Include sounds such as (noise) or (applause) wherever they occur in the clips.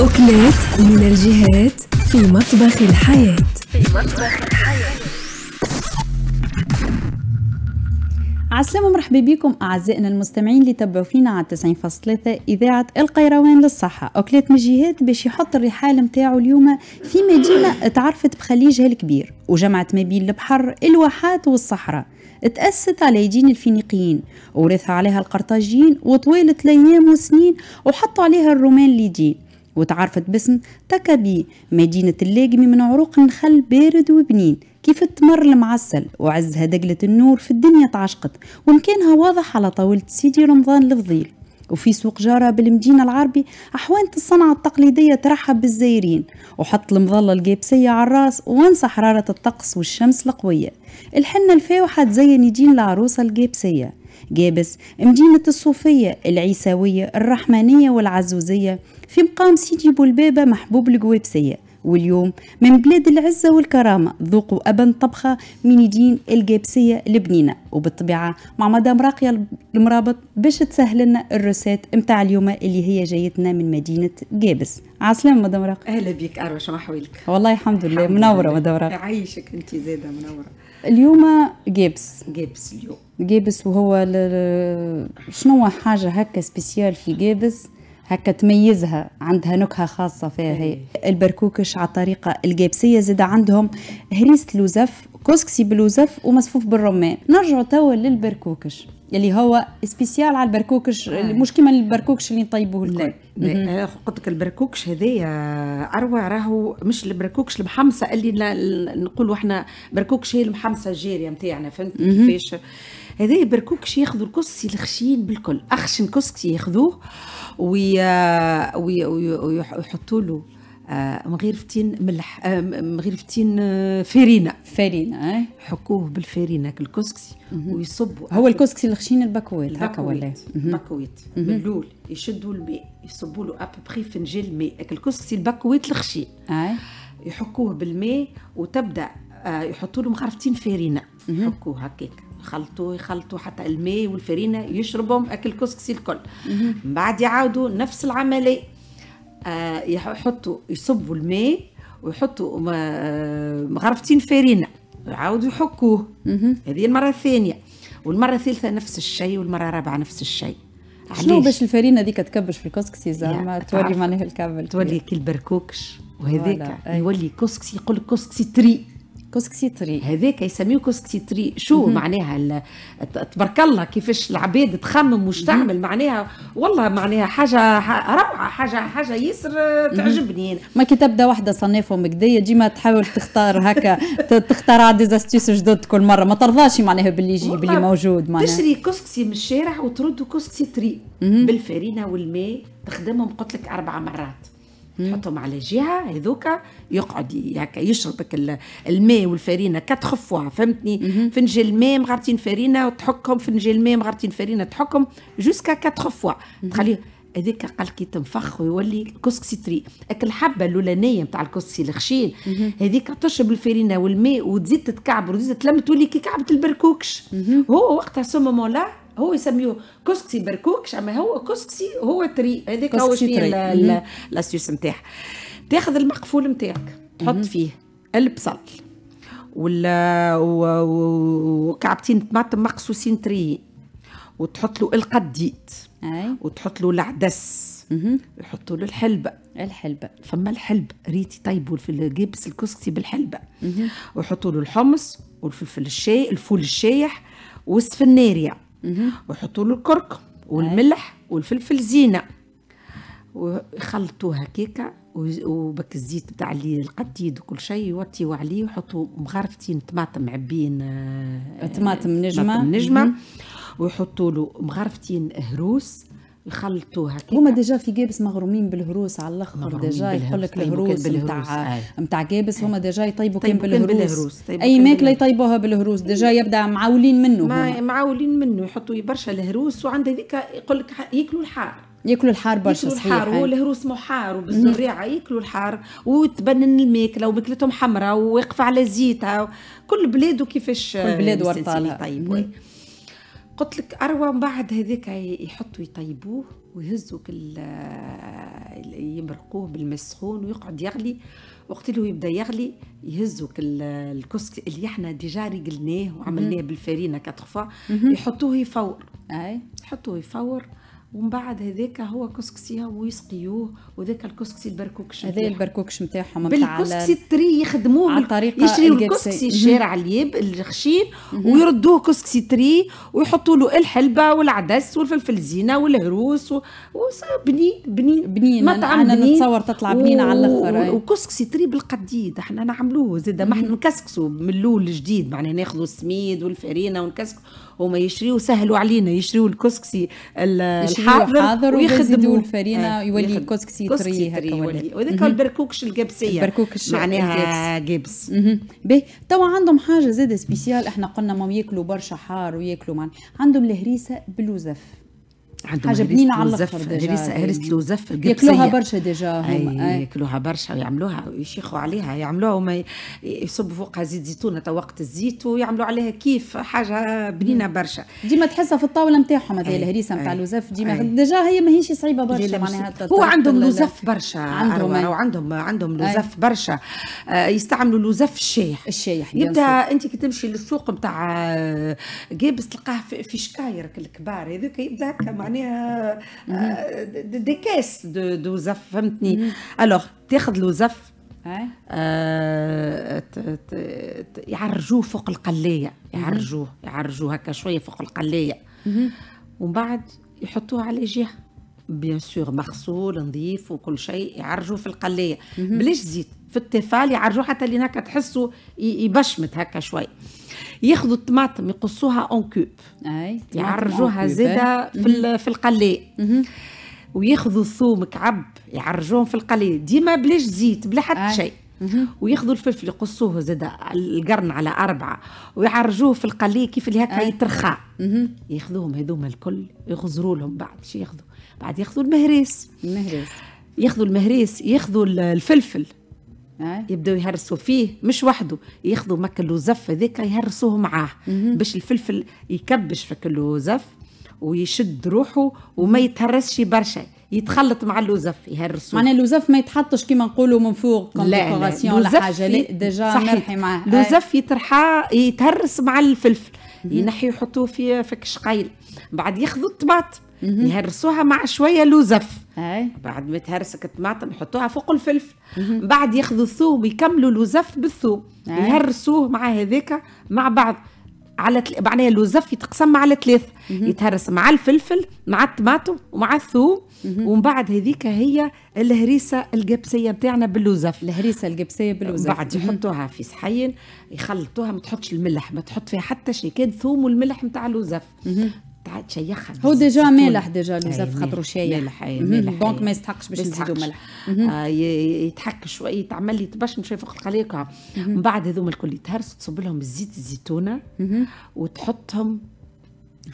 أكلات من الجهات في مطبخ الحياة في مطبخ الحياة عسلامة ومرحبا بكم أعزائنا المستمعين اللي تبعوا فينا على 90.3 إذاعة القيروان للصحة أكلات من جهات باش يحط الرحال متاعو اليوم في مدينة تعرفت بخليجها الكبير وجمعت ما بين البحر الواحات والصحراء تأسست على يدين الفينيقيين ورثها عليها القرطاجيين وطويلة الأيام وسنين وحطوا عليها الرومان ليدي وتعرفت باسم تكابي مدينة اللاقمي من عروق النخل بارد وبنين كيف التمر المعسل وعزها دقلة النور في الدنيا تعشقت ومكانها واضح على طاولة سيدي رمضان الفضيل وفي سوق جارة بالمدينة العربي أحوانة الصنعة التقليدية ترحب بالزائرين وحط المظلة الجيبسية على الراس وانسى حرارة الطقس والشمس القوية الحنة الفاوحة تزين يدين العروسة الجيبسية جابس مدينة الصوفية العيساوية الرحمانية والعزوزية في مقام سيدي بولبابة محبوب الجويبسية واليوم من بلاد العزة والكرامة ذوقوا أبا طبخة من يدين القابسية البنينة وبالطبيعة مع مدام راقية المرابط باش تسهل لنا الروسات متاع اليوم اللي هي جايتنا من مدينة قابس عسلامة مدام راقية أهلا بك أروى شنو حوالك والله الحمد لله منورة مدام راقية يعيشك أنت زادة منورة اليوم جيبس جيبس اليوم جيبس وهو شنو حاجة هكا سبيسيال في جيبس هكا تميزها عندها نكهة خاصة فيها هي إيه. البركوكش على الطريقة الجابسية زاد عندهم هريسة لوزف كسكسي بالوزف ومصفوف بالرمان نرجعوا توا للبركوكش اللي هو سبيسيال على البركوكش آه. مش كيما البركوكش اللي نطيبوه الكل قلت لك البركوكش هذايا اروع راهو مش البركوكش المحمصه اللي نقولوا احنا بركوكش هي المحمصه الجاريه نتاعنا فهمت كيفاش هذا بركوكش ياخذوا الكسكسي الخشين بالكل اخشن كسكسي ياخذوه ويحطوا له آه، مغرفتين ملح آه، مغرفتين آه، فرينه فرينه اي حكوه بالفرينه الكسكسي ويصبوا هو الكسكسي الخشين البكويت هكا ولا بكويت باللول يشدوا الماء يصبوا له ابري فنجان ماء الكسكسي البكويت الخشين إيه. يحكوه بالماء وتبدا يحطوا له مغرفتين فرينه يحكوه هكاك خلطوا يخلطوا حتى الماء والفرينه يشربهم اكل كسكسي الكل من بعد يعاودوا نفس العمليه آه، يحطوا يصبوا الماء ويحطوا آه، مغرفتين فرينه يعاودوا يحكوه هذه المره الثانيه والمره الثالثه نفس الشيء والمره الرابعه نفس الشيء شنو باش الفرينه هذيك تكبش في الكسكسي زعما تولي معناها الكبل تولي كي البركوكش وهذاك يولي كسكسي يقول لك كسكسي تري هذاك يسميه كوسكسي تري شو مم. معناها تبارك الله كيفاش العباد تخمم واش تعمل معناها والله معناها حاجه روعه حاجه حاجه ياسر آه، تعجبني انا ما كي تبدا وحده صنفهم كدا ديما تحاول تختار هكا (laughs) تختار ديزاستيس جدد كل مره ما ترضاش معناها باللي يجي باللي موجود معناها تشري كسكسي من الشارع وترد كسكسي تري بالفرينه والماء تخدمهم قلت لك اربع مرات تحطهم على جهه هذوك يقعد هكا يشربك الماء والفرينه كتخفوا فوا فهمتني فنجان ماء مغرتين فرينه وتحكهم فنجان ماء مغرتين فرينه تحكهم جوسكا كتخفوا فوا تخليه هذاك قال كي تنفخ ويولي تري اكل الحبه الاولانيه نتاع الكسكسي الخشين هذيك تشرب الفرينه والماء وتزيد تتكعبر وتزيد تلم تولي كي كعبه البركوكش هو وقتها سو مومون لا هو يسميه كسكسي بركوكش اما هو كسكسي هو تري هذاك هو شنو لاستيوس نتاعها تاخذ المقفول نتاعك تحط فيه البصل ولا وكعبتين طماطم مقصوصين تريين وتحط له القديت وتحط له العدس يحطوا له الحلبه الحلبه فما الحلبه ريتي طيبوا الجبس الكسكسي بالحلبه ويحطوا له الحمص والفلفل الشاي الفول الشايح والسفنارية وحطوا له الكركم والملح والفلفل زينه وخلطوا هكاكا وبك الزيت بتاع اللي القديد وكل شيء يوطيوا عليه وحطوا مغرفتين طماطم معبين آه، طماطم نجمه طماطم نجمه ويحطوا له مغرفتين هروس يخلطوا هكا هما ديجا في جابس مغرومين بالهروس على الاخر ديجا يقول لك الهروس نتاع نتاع آه. جابس هما ديجا يطيبوا كان بالهروس اي ماكله يطيبوها بالهروس ديجا إيه. يبدا معولين منه ما معولين منه يحطوا برشا الهروس وعند هذيك يقول لك ياكلوا الحار ياكلوا الحار برشا ياكلوا الحار والهروس محار وبالزريعه ياكلوا الحار وتبنن الماكله وماكلتهم حمراء وواقفه على زيتها كل بلاد وكيفاش كل بلاد ورطالها طيب قلت لك اروى من بعد هذاك يحطوا يطيبوه ويهزوا كل يمرقوه بالماء السخون ويقعد يغلي وقت اللي يبدا يغلي يهزوا الكسك اللي احنا ديجا رجلناه وعملناه بالفرينه كاتخفا يحطوه يفور اي يحطوه يفور ومن بعد هذاك هو كسكسيها ويسقيوه وذاك الكسكسي البركوكش هذا البركوكش نتاعهم بالكسكسي التري يخدموه على طريقه يشريو الكسكسي الشارع الياب الخشين ويردوه كسكسي تري ويحطوا له الحلبه والعدس والفلفل زينه والهروس و... بنين بنين بنين مطعم أنا بنين نتصور تطلع بنينه على الاخر وكسكسي تري بالقديد احنا نعملوه زاد ما احنا نكسكسو من الاول الجديد معناها ناخذوا السميد والفرينه ونكسكسو هما يشريوا سهلوا علينا يشريوا الكسكسي الحاضر حاضر ويخدموا الفرينه آه يولي كسكسي تري هكا يولي البركوكش القبسيه البركوكش معناها جبس باهي توا عندهم حاجه زاده سبيسيال احنا قلنا ما ياكلوا برشا حار وياكلوا عندهم الهريسه بالوزف حاجه بنينه على الاخر هريسه هريسه لوزف ياكلوها برشا ديجا أي. ياكلوها برشا ويعملوها ويشيخوا عليها يعملوها وما يصبوا فوقها زيت زيتون تو وقت الزيت ويعملوا عليها كيف حاجه بنينه برشا ديما تحسها في الطاوله نتاعهم هذه الهريسه نتاع لوزف ديما ديجا هي ماهيش صعيبه برشا معناها هو عندهم لوزف برشا عندهم وعندهم عندهم لوزف برشا آه، يستعملوا لوزف الشايح الشايح يبدا انت كي تمشي للسوق نتاع جيبس آه، تلقاه في شكاير الكبار هذوك يبدا هكا معناها دي كاس دو, زف فهمتني الوغ تاخذ الوزف آه، زف يعرجوه فوق القلايه يعرجوه يعرجوه هكا شويه فوق القلايه ومن بعد يحطوه على جهه بيان سور مغسول نظيف وكل شيء يعرجوه في القلايه بلاش زيت في الطفال يعرجوه حتى اللي هكا تحسوا يبشمت هكا شوي ياخذوا الطماطم يقصوها اون كوب اي يعرجوها زاده في في القلاء وياخذوا الثوم كعب يعرجوهم في القلاء ديما بلاش زيت بلا حتى شيء وياخذوا الفلفل يقصوه زاد القرن على أربعة ويعرجوه في القلي كيف اللي هكا يترخى ياخذوهم هذوما الكل يغزروا لهم بعد شي ياخذوا بعد ياخذوا المهريس المهريس ياخذوا المهريس ياخذوا الفلفل آه. يبداو يهرسوا فيه مش وحده ياخذوا مك اللوزف هذاك يهرسوه معاه باش الفلفل يكبش كل اللوزف ويشد روحه وما يتهرسش برشا يتخلط مع اللوزف يهرسوه معناها اللوزف ما يتحطش كيما نقولوا من فوق لا لا ولا حاجه لا ديجا نرحي معاه اللوزف آه. يترحى يتهرس مع الفلفل ينحي يحطوه في فك شقايل بعد ياخذوا الطماطم يهرسوها مع شويه لوزف أي. بعد ما تهرسك الطماطم يحطوها فوق الفلفل بعد ياخذوا الثوم يكملوا لوزف بالثوم أي. يهرسوه مع هذاك مع بعض على تل... معناها اللوزف يتقسم على ثلاث يتهرس مع الفلفل مع الطماطم ومع الثوم ومن بعد هذيك هي الهريسه القبسيه نتاعنا باللوزف الهريسه القبسيه باللوزف بعد يحطوها في صحين يخلطوها ما تحطش الملح ما تحط فيها حتى شيء كان ثوم والملح نتاع اللوزف تعاد تشيخها هو ديجا مالح ديجا بزاف إيه، خاطرو شايح إيه، مالح دونك إيه. ما يستحقش باش نزيدو ملح آه، يتحك شوي يتعمل تبش شويه فوق القليقه من بعد هذوما الكل يتهرسوا تصب لهم الزيت الزيتونه وتحطهم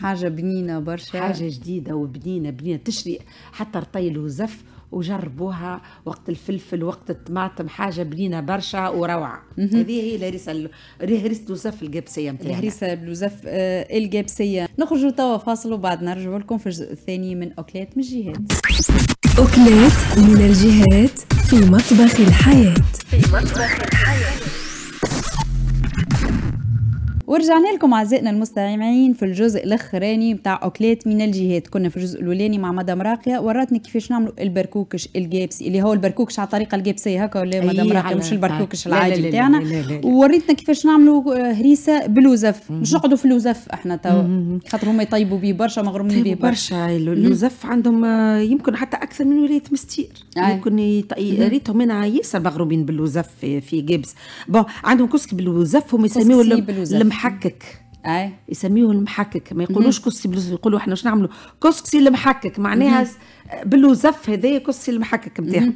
حاجه بنينه برشا حاجه جديده وبنينه بنينه تشري حتى رطيل وزف وجربوها وقت الفلفل وقت الطماطم حاجه بنينه برشا وروعه هذه هي الهريسه الهريسه الوزف الجابسيه نتاعنا الهريسه الوزف آه نخرجوا توا فاصل وبعد نرجعوا لكم في الجزء الثاني من اوكلات من الجهات اوكلات من الجهات في مطبخ الحياه في مطبخ الحياه ورجعنا لكم اعزائنا المستمعين في الجزء الاخراني بتاع اكلات من الجهات كنا في الجزء الاولاني مع مدام راقيه وراتني كيفاش نعملوا البركوكش الجابسي اللي هو البركوكش على الطريقه الجابسيه هكا ولا مدام أيوة. راقيه مش البركوكش العادي بتاعنا ووريتنا كيفاش نعملوا آه، هريسه بالوزف مش نقعدوا في الوزف احنا توا خاطر هما يطيبوا به برشا مغرومين به برشا الوزف عندهم آه، يمكن حتى اكثر من ولايه مستير آه. يمكن ريتهم انا ياسر مغرومين بالوزف في جابس بون عندهم كسك بالوزف هم يسميوه المحكك اي يسميه المحكك ما يقولوش كسي بلوز يقولوا احنا شنو نعملوا كسكسي المحكك معناها باللوزف هذا كسي المحكك نتاعهم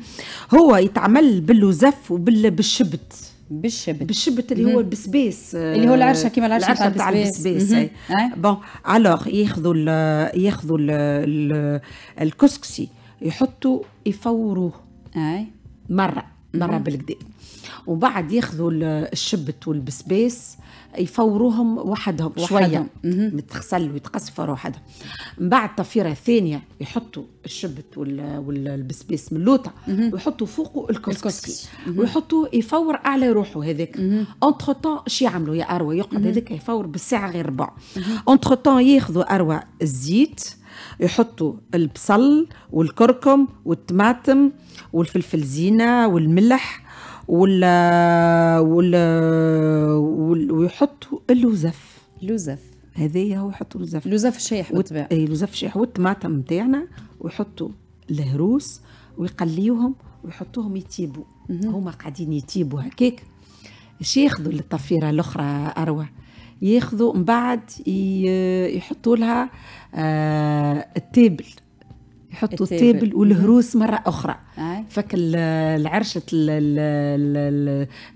هو يتعمل باللوزف وبالشبت بالشبت بالشبت اللي هو البسباس اللي هو العرشه كيما العرشه تاع البسباس, بون الوغ ياخذوا ياخذوا الكسكسي يحطوا يفوروه اي مره مره نعم. بالكدا وبعد ياخذوا الشبت والبسباس يفوروهم وحدهم شويه متغسل ويتقصفر وحدهم من بعد طفيره ثانيه يحطوا الشبت والبسباس من اللوطه ويحطوا فوقه الكسكسي ويحطوا يفور على روحه هذاك اونتخ تون شي يعملوا يا اروى يقعد هذاك يفور بالساعه غير ربع اونتخ تون ياخذوا اروى الزيت يحطوا البصل والكركم والطماطم والفلفل زينه والملح وال وال ويحطوا اللوزف اللوزف هذايا هو يحطوا اللوزف اللوزف الشايح بالطبيعه وت... اي اللوزف الشايح والطماطم نتاعنا ويحطوا الهروس ويقليوهم ويحطوهم يتيبوا هما قاعدين يتيبوا هكاك شي ياخذوا الطفيره الاخرى اروى ياخذوا من بعد يحطوا لها آه، التابل يحطوا التابل, والهروس مره اخرى فك العرشه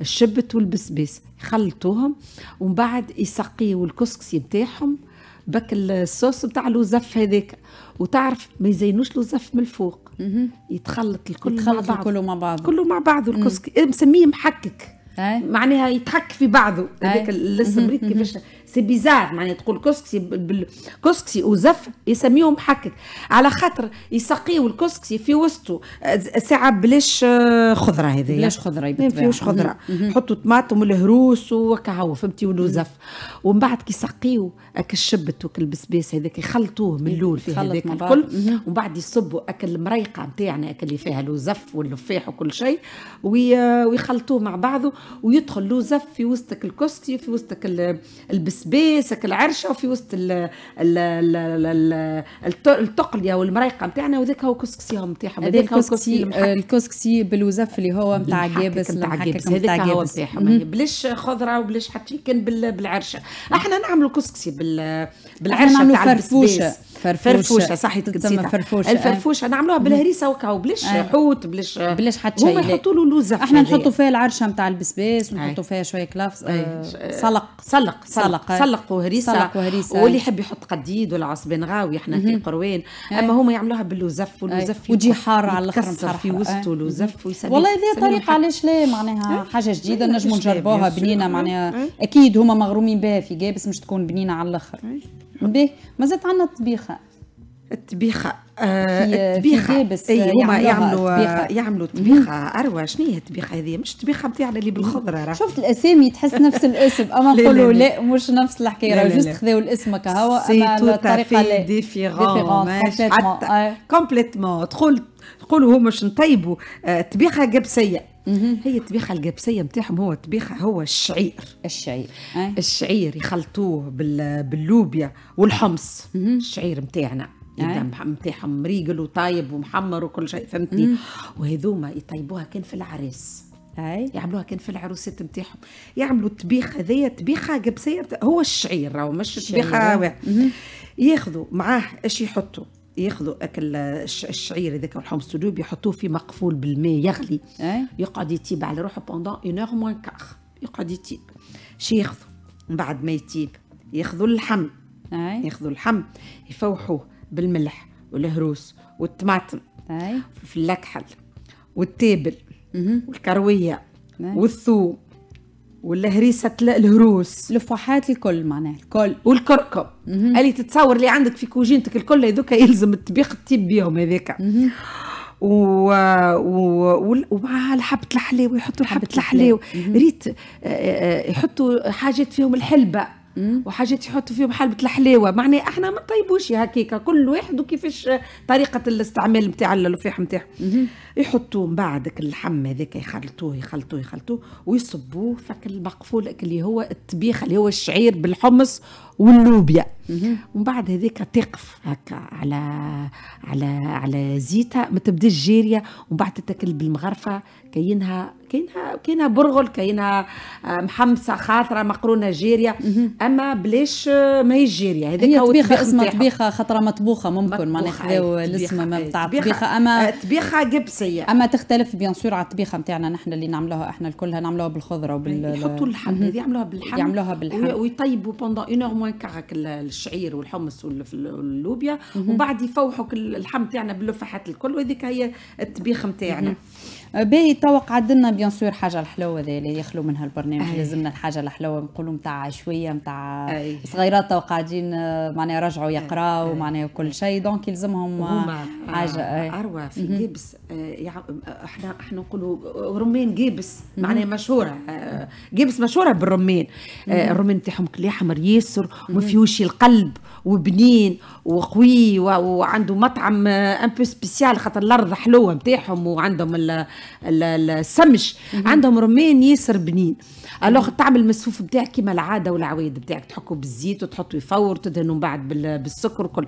الشبت والبسباس يخلطوهم ومن بعد يسقيوا الكسكسي نتاعهم بك الصوص نتاع الوزف هذاك وتعرف ما يزينوش الوزف من الفوق يتخلط الكل يتخلط مع بعض. الكل مع بعض كله مع بعض الكسكسي إيه، مسميه محكك معناها يتحك في بعضه هذاك لسه مريض كيفاش سي بيزار معناها تقول كسكسي بالكسكسي وزف يسميهم حكك على خاطر يسقيو الكسكسي في وسطه ساعه بلاش آه، خضره هذه بلاش خضره ما فيهوش خضره حطوا طماطم والهروس وكهو فهمتي ولوزف ومن بعد كي يسقيو اك الشبت وك البسباس هذاك يخلطوه من الاول في هذاك الكل ومن بعد يصبوا اكل المريقه نتاعنا اكل اللي فيها لوزف واللفاح وكل شيء آه، ويخلطوه مع بعضه ويدخل لوزف في وسطك الكسكسي في وسطك البسباس سبيسك العرشه وفي وسط ال ال ال ال التقليه والمريقه نتاعنا وذاك هو كسكسيهم نتاعهم هذاك الكسكسي الكسكسي آه، بالوزف اللي هو نتاع جابس نتاع جابس هذاك هو نتاعهم بلاش خضره وبلاش حتى كان بالعرشه احنا نعملوا كسكسي بالعرشه نتاع الفرفوشه فرفوشه, فرفوشة صح تسمى فرفوشه الفرفوشه آه. نعملوها أمم. بالهريسه وكاو بلاش آه. حوت بلاش بلاش حتى شيء هما يحطوا له لوزه احنا نحطوا فيها العرشه نتاع البسباس ونحطوا فيها شويه كلاف آه. سلق سلق سلق سلق وهريسه سلق وهريسه واللي يحب يحط قديد ولا عصبان غاوي احنا في قروان اما هما يعملوها باللوزف واللوزف وتجي حاره على الاخر في وسطه لوزف والله هذه طريقه علاش لا معناها حاجه جديده نجموا نجربوها بنينه معناها اكيد هما مغرومين بها في جابس مش تكون بنينه على الاخر باهي مازالت عندنا الطبيخه الطبيخه الطبيخه آه، هما يعملوا يعملوا طبيخه اروى شنو هي الطبيخه هذه مش الطبيخه بتاعنا اللي بالخضره راه شفت الاسامي تحس نفس الاسم اما (laughs) نقولوا لا مش نفس الحكايه راه جوست خذوا الاسم كهوا اما الطريقه ديفيرون حتى كومبليتمون آه. تقول تقولوا هما باش نطيبوا الطبيخه آه، قبسيه هي الطبيخه القبسيه نتاعهم هو الطبيخه هو الشعير الشعير أي. آه. الشعير يخلطوه باللوبيا والحمص الشعير نتاعنا نتاعهم آه. مريقل وطايب ومحمر وكل شيء فهمتني وهذوما يطيبوها كان في العريس أي. يعملوها كان في العروسات نتاعهم يعملوا الطبيخه هذايا طبيخه قبسيه هو الشعير راهو مش طبيخه آه. ياخذوا معاه اش يحطوا ياخذوا اكل الشعير هذاك والحمص السدوب يحطوه في مقفول بالماء يغلي أي؟ يقعد يتيب على روحه بوندون اون اور موان كاخ يقعد يتيب شي ياخذوا من بعد ما يتيب ياخذوا اللحم إيه؟ ياخذوا اللحم يفوحوه بالملح والهروس والطماطم إيه؟ في اللكحل والتابل والكرويه إيه؟ والثوم ولا هريسه الهروس الفحات الكل معناها الكل والكركم اللي تتصور اللي عندك في كوجينتك الكل هذوك يلزم الطبيخ تطيب بيهم هذاك و... و... و... ومع الحبة الحلاوه يحطوا حبة الحلاوه ريت آه، آه، آه، يحطوا حاجات فيهم الحلبه وحاجات يحطوا فيهم حلبة الحلاوة معناها احنا ما نطيبوش هكاكا كل واحد وكيفاش طريقة الاستعمال نتاع اللفاح نتاعهم يحطوه من اللحم هذاك يخلطوه يخلطوه يخلطوه ويصبوه فك المقفول اللي هو الطبيخ اللي هو الشعير بالحمص واللوبيا ومن بعد هذاك تقف هكا على على على زيتها ما تبداش جاريه ومن بعد تاكل بالمغرفه كاينها كاينها كاينها برغل كاينها آه، محمصه خاطره مقرونه جيريه اما بلاش آه، ماهيش جيريه هذيك هو طبيخه اسمها طبيخه خاطره مطبوخه ممكن ما ناخذوا الاسم نتاع الطبيخه اما آه، طبيخه قبسيه اما تختلف بيان سور على الطبيخه نتاعنا نحن اللي نعملوها احنا الكلها نعملوها بالخضره وبال يحطوا اللحم هذه يعملوها باللحم يعملوها باللحم ويطيبوا بوندون اون اور موان كاغك الشعير والحمص واللوبيا وبعد يفوحوا اللحم نتاعنا باللفحات الكل وهذيك هي الطبيخ نتاعنا باهي توا قعدنا بيان سور حاجه الحلوه ذي اللي يخلو منها البرنامج أيه. لازمنا الحاجه الحلوه نقولوا نتاع شويه نتاع صغيرات توا قاعدين آه، معناها رجعوا يقراوا معناها كل شيء دونك يلزمهم آه، حاجه آه، اروى في جيبس احنا احنا نقولوا رمان جيبس معناها مشهوره جيبس مشهوره بالرمان الرمان نتاعهم كل حمر ياسر وما فيهوش القلب وبنين وقوي وعنده مطعم ان بو سبيسيال خاطر الارض حلوه نتاعهم وعندهم السمش عندهم رمان ياسر بنين الوغ تعمل مسفوف بتاعك كيما العاده والعوايد بتاعك تحكوا بالزيت وتحطوا يفور تدهنوا من بعد بالسكر وكل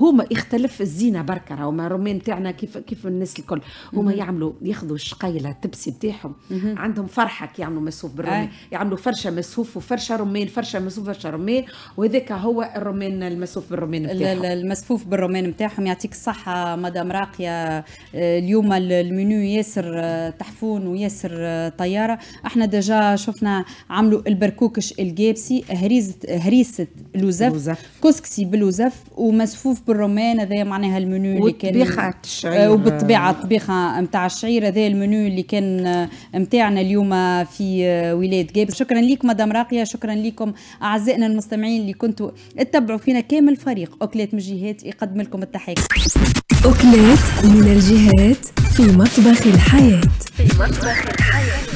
هما يختلف الزينه بركه راهو الرمان بتاعنا كيف كيف الناس الكل هما يعملوا ياخذوا الشقيله التبسي بتاعهم عندهم فرحه كي يعملوا مسفوف بالرمان يعملوا فرشه مسفوف وفرشه رمان فرشه مسفوف فرشه رمان وهذاك هو الرمان المسفوف بالرمان بتاعهم المسفوف بالرمان بتاعهم يعطيك الصحه مدام راقيه آه، اليوم المنيو ياسر تحفون وياسر آه، طيارة احنا ديجا شفنا عملوا البركوكش الجيبسي هريزة هريسة لوزف, كسكسي بالوزف ومسفوف بالرومان هذا معناها المنيو اللي كان وبطبيعة الشعير آه، وبالطبيعة الطبيخة نتاع الشعير هذا المنيو اللي كان نتاعنا آه، اليوم في ولاية جيبس شكرا ليك مدام راقية شكرا لكم أعزائنا المستمعين اللي كنتوا تتبعوا فينا كامل فريق أكلات من جهات يقدم لكم التحية أكلات من الجهات في مطبخ الحياة في مطبخ الحياة